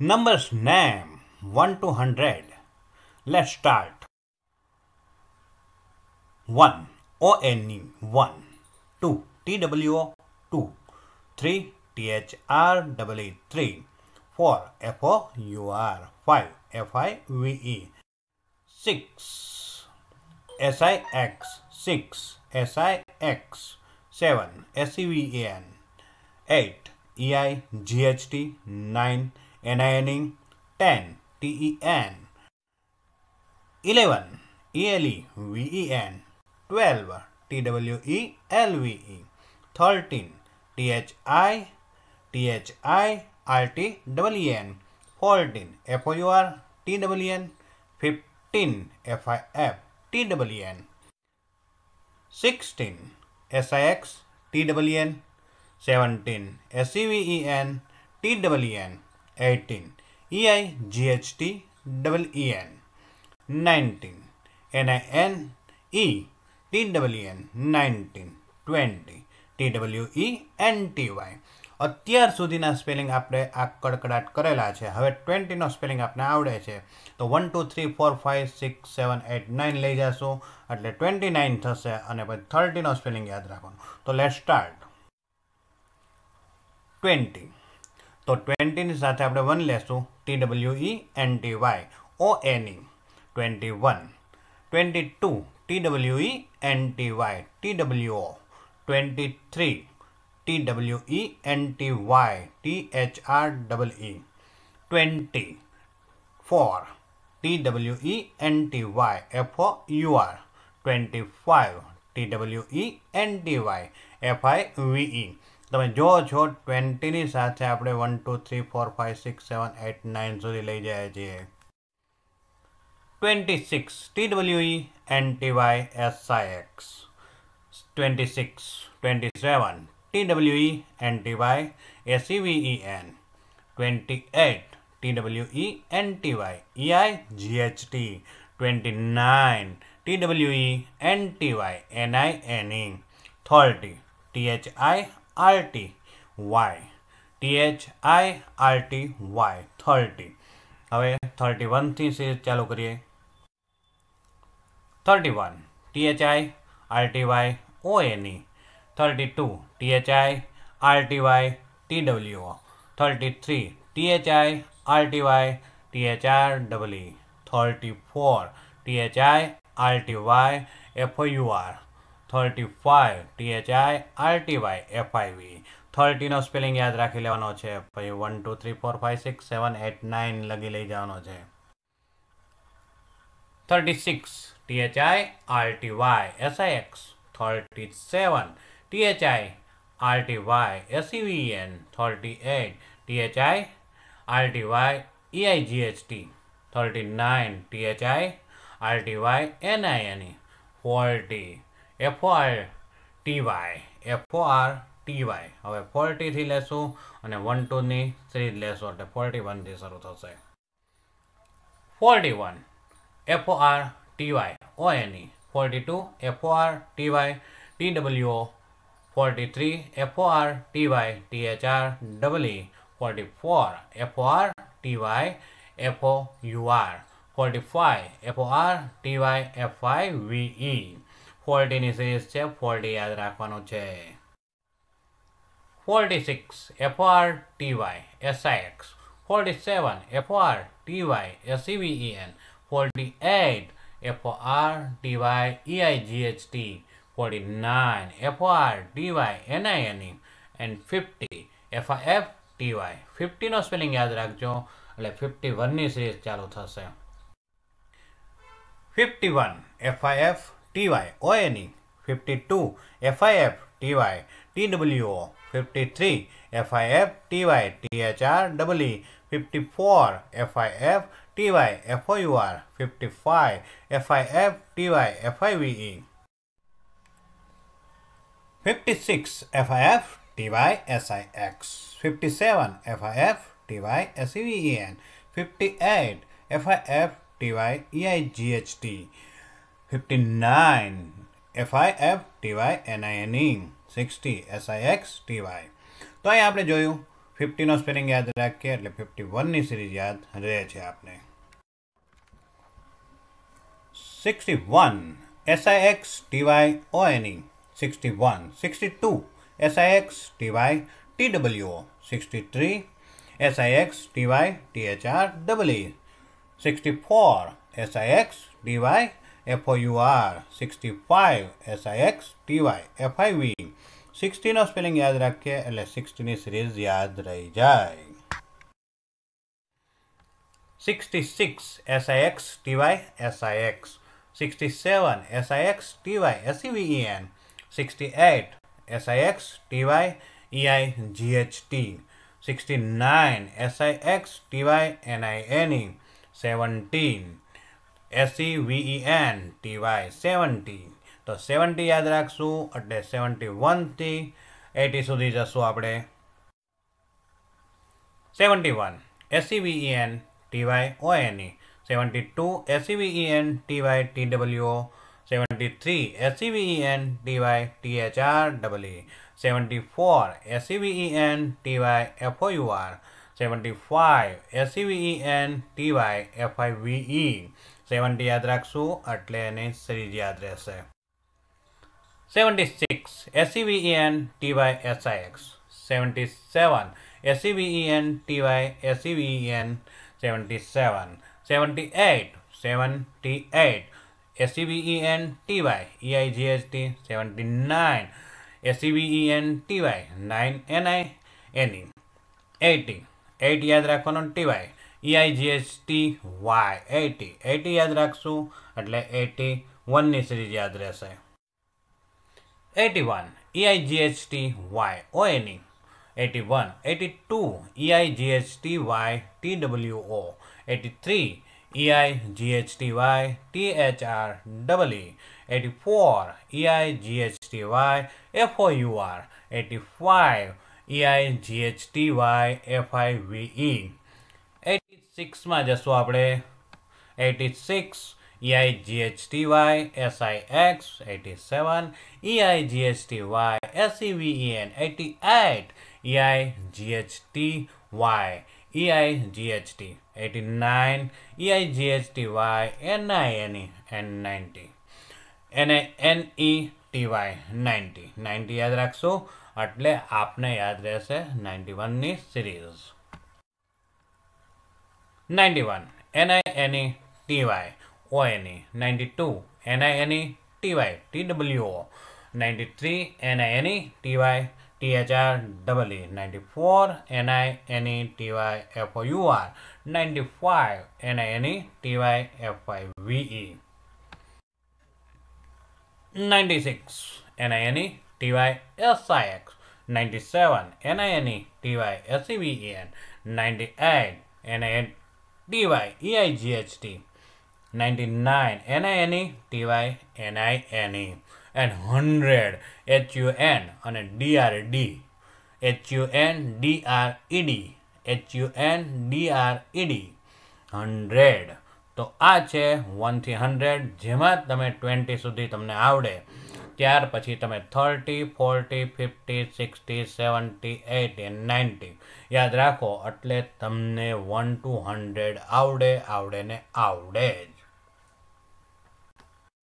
Numbers name 1 to 100. Let's start. 1. O-N-E 1. 2. T-W-O 2. 3. three T 3. 4. F-O-U-R 5. F-I-V-E 6. S-I-X 6. S-I-X 7. S-E-V-E-N 8. E-I-G-H-T 9. anionic 10 ten 11 ele ven 12 twelve 13 thi thi rtwen 14 for twn 15 fif twn 16 six twn 17 seven ten I G H T nineteen 18 EI GHT E EN 19 NIN E TWEN 19 20 TWE Y અત્યાર સુધીના spelling આપણે આ કડકડાટ કરેલા છે હવે ટ્વેન્ટીનો spelling આપણે આવડે છે તો one two three four five six seven eight nine લઈ જશું એટલે ટ્વેન્ટી નાઇન થશે અને પછી થર્ટીનો સ્પેલિંગ યાદ રાખવાનું તો લેટ સ્ટાર્ટ ટ્વેન્ટી तो ट्वेंटी साथ आप वन ले T W N T Y O N E twenty one twenty two T W N T Y T W O twenty three T W N T Y T H R double E twenty four T W N T Y F O U R twenty five T W N T Y F I V E तब जो छो twenty साथ one two three four five six seven eight nine सुधी लई जाए twenty six T W N T Y S I X twenty six twenty seven T W N T Y S V E N twenty eight T W N T Y E I G H T twenty nine T W N T Y N I N E thirty T H I R T Y T H I R T Y thirty हमें thirty one थी से चालू करिए thirty one T H I R T Y O N E thirty two T H I R T Y T W O thirty three T H I R T Y T H R W thirty four T H I R T Y F U R thirty five T H I R T Y F I V thirty न spelling याद रखी ले one two three four five six seven eight nine लगी लई जा thirty six T H I R T Y S I X thirty seven T H I R T Y S V N thirty eight T H I R T Y E I G H T thirty nine T H I R T Y N I N E forty R T Y F O R R T Y હવે ફોર્ટીથી લેશું અને one ટુની three લેશું એટલે forty વનથી શરૂ થશે forty one F O R T Y O N E forty two R T F O R T Y T W O forty three R T Y F O R T Y T H R double E forty four R T F O R T Y U R forty five F T Y V E forty series है forty याद रखा forty six F R T Y S I X forty seven F R T Y S E V N forty eight F R T Y E I G H T forty nine F R T Y N I N E and fifty F I F टीवाय fifty नो spelling याद रखो ए fifty one series चालू थे fifty one F I F T Y O N E fifty two F I F T Y T W O fifty three F I F T Y T H R double E fifty four F I F T Y F O U R fifty five F I F T Y F I V E fifty six F I F T Y S I X fifty seven F I F T Y S E V E N fifty eight F I F T Y E I G H T 59 FIF TY NINE 60 SIX TY તો અહીં આપણે જોયું ફિફ્ટીનો spelling યાદ રાખીએ એટલે fifty વનની series યાદ રહે છે આપણે sixty one S I X T Y O N E sixty one sixty two S I X T Y T W O sixty three S I X T Y T H R double sixty four S I X D Y FOUR 65 SIXTY FIV 16 નો સ્પેલિંગ યાદ રાખીએ એટલે 16 ની સિરીઝ યાદ રહી જાય 66 SIXTY SIX 67 SIXTY SEVEN 68 SIXTY EIGHT 69 SIXTY NINE 17 S E N T Y seventy तो seventy याद रखू एट सैवंटी वन थी एटी सुधी जसू आप seventy one S E V N T Y O N E seventy two S E V N T Y T W seventy three S E V N T Y T H R double E seventy four S E V N T Y F O U R seventy five S E V N T Y F I V E seventy યાદ રાખશું એટલે એને series યાદ રહેશે seventy six S E V E N T Y S I X seventy seven S E V E N T Y S E V E N seventy seven seventy eight seventy eight S E V E N T Y E I G H T seventy nine S E V E N T Y nine N I N E eighty eight યાદ રાખવાનો ટીવાય आई जी ईआईजीएसटी वाय eighty eighty याद रखू एट्ले eighty one series याद रह eighty one E I G H T Y O N E eighty one eighty two E I G T Y T W O eighty three I G H T Y T H R double E eighty four I G H T Y F O U R eighty five I G H T Y F I V E six में जसू आप eighty six E I G H T Y S I x eighty seven E I G H T Y S E V E N eighty eight E I G H T Y E I G H T eighty nine E I G H T Y N I N E N ninety N A N E T Y ninety ninety याद रखो अट्ले आपने याद रहें ninety one series 91. N-I-N-E-T-Y. O-N-E. 92. N-I-N-E-T-Y. T-W-O. 93. N-I-N-E-T-Y. T-H-R-E-E. 94. N-I-N-E-T-Y. F-O-U-R. 95. N-I-N-E-T-Y. F-I-V-E. 96. N-I-N-E-T-Y-S-I-X. 97. N-I-N-E-T-Y-S-E-V-E-N. 98. N-I-N-E-T-Y-S-E-V-E-N. T Y T ninety nine N I N E T Y N I N E and hundred N અને D H U N D R D H U N D R E D H U N D R E D hundred તો આ છે વનથી hundred જેમાં તમે twenty સુધી તમને આવડે ત્યાર પછી તમે thirty forty fifty sixty seventy eighty ninety યાદ રાખો એટલે તમને વન ટુ હંડ્રેડ આવડે આવડે ને આવડે જ